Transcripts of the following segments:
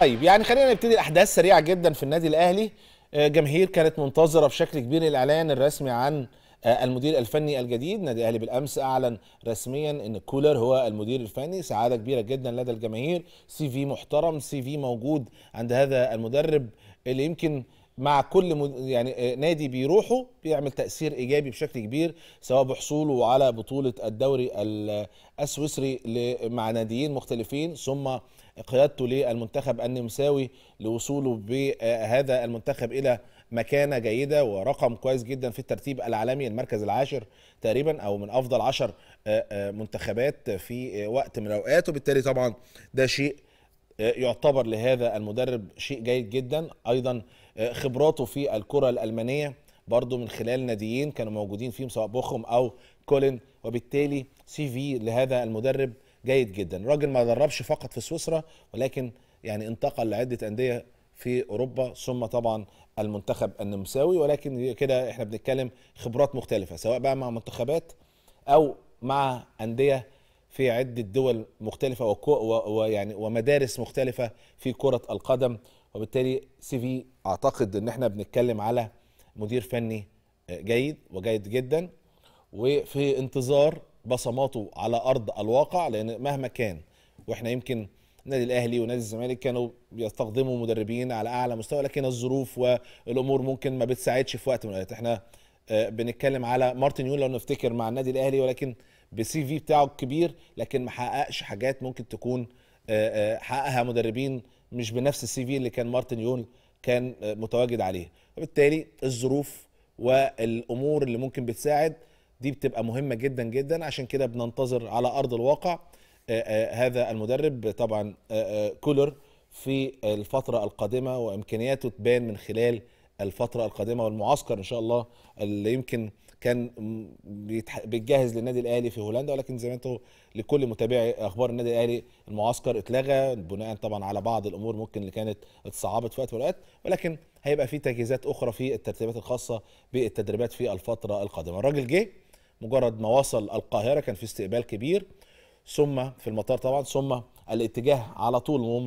طيب يعني خلينا نبتدي الاحداث سريعه جدا في النادي الاهلي آه، جماهير كانت منتظره بشكل كبير الاعلان الرسمي عن آه، المدير الفني الجديد نادي الاهلي بالامس اعلن رسميا ان كولر هو المدير الفني سعاده كبيره جدا لدى الجماهير سي في محترم سي في موجود عند هذا المدرب اللي يمكن مع كل مد... يعني آه، نادي بيروحه بيعمل تاثير ايجابي بشكل كبير سواء بحصوله على بطوله الدوري السويسري مع ناديين مختلفين ثم قيادته للمنتخب النمساوي لوصوله بهذا آه، المنتخب الى مكانه جيده ورقم كويس جدا في الترتيب العالمي المركز العاشر تقريبا او من افضل عشر آه، منتخبات في وقت من الاوقات وبالتالي طبعا ده شيء آه، يعتبر لهذا المدرب شيء جيد جدا ايضا آه، خبراته في الكره الالمانيه برضه من خلال ناديين كانوا موجودين فيهم سواء بوخم او كولين وبالتالي سي في لهذا المدرب جيد جدا راجل ما دربش فقط في سويسرا ولكن يعني انتقل لعده انديه في اوروبا ثم طبعا المنتخب النمساوي ولكن كده احنا بنتكلم خبرات مختلفه سواء بقى مع منتخبات او مع انديه في عدة دول مختلفة ويعني ومدارس مختلفة في كرة القدم وبالتالي سي في أعتقد إن إحنا بنتكلم على مدير فني آه، جيد وجيد جدا وفي انتظار بصماته على أرض الواقع لأن مهما كان وإحنا يمكن النادي الاهلي ونادي الزمالك كانوا بيستخدموا مدربين على اعلى مستوى لكن الظروف والامور ممكن ما بتساعدش في وقت من الاوقات احنا آه، بنتكلم على مارتن يون لو نفتكر مع النادي الاهلي ولكن بسي في بتاعه الكبير لكن ما حققش حاجات ممكن تكون آه، آه، حققها مدربين مش بنفس السي في اللي كان مارتن يول كان آه، متواجد عليه وبالتالي الظروف والامور اللي ممكن بتساعد دي بتبقى مهمه جدا جدا عشان كده بننتظر على ارض الواقع هذا المدرب طبعا كولر في الفتره القادمه وامكانياته تبان من خلال الفتره القادمه والمعسكر ان شاء الله اللي يمكن كان بيتجهز للنادي الاهلي في هولندا ولكن زي ما انتم لكل متابعي اخبار النادي الاهلي المعسكر اتلغى بناء طبعا على بعض الامور ممكن اللي كانت اتصعبت في وقت من الاوقات ولكن هيبقى في تجهيزات اخرى في الترتيبات الخاصه بالتدريبات في الفتره القادمه الراجل جه مجرد ما وصل القاهره كان في استقبال كبير ثم في المطار طبعا ثم الاتجاه على طول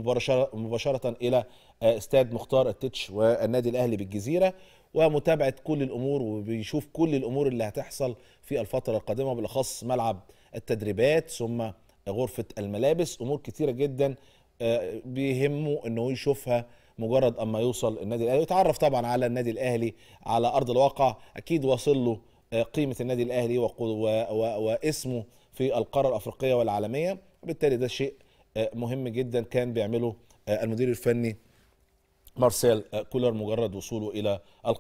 مباشره الى آه، استاد مختار التتش والنادي الاهلي بالجزيره ومتابعه كل الامور وبيشوف كل الامور اللي هتحصل في الفتره القادمه بالاخص ملعب التدريبات ثم غرفه الملابس امور كثيره جدا آه، بيهمه انه يشوفها مجرد اما يوصل النادي الاهلي ويتعرف طبعا على النادي الاهلي على ارض الواقع اكيد واصل له آه، قيمه النادي الاهلي واسمه في القاره الافريقيه والعالميه وبالتالي ده شيء آه، مهم جدا كان بيعمله المدير الفني مارسيل كولر مجرد وصوله الى القاره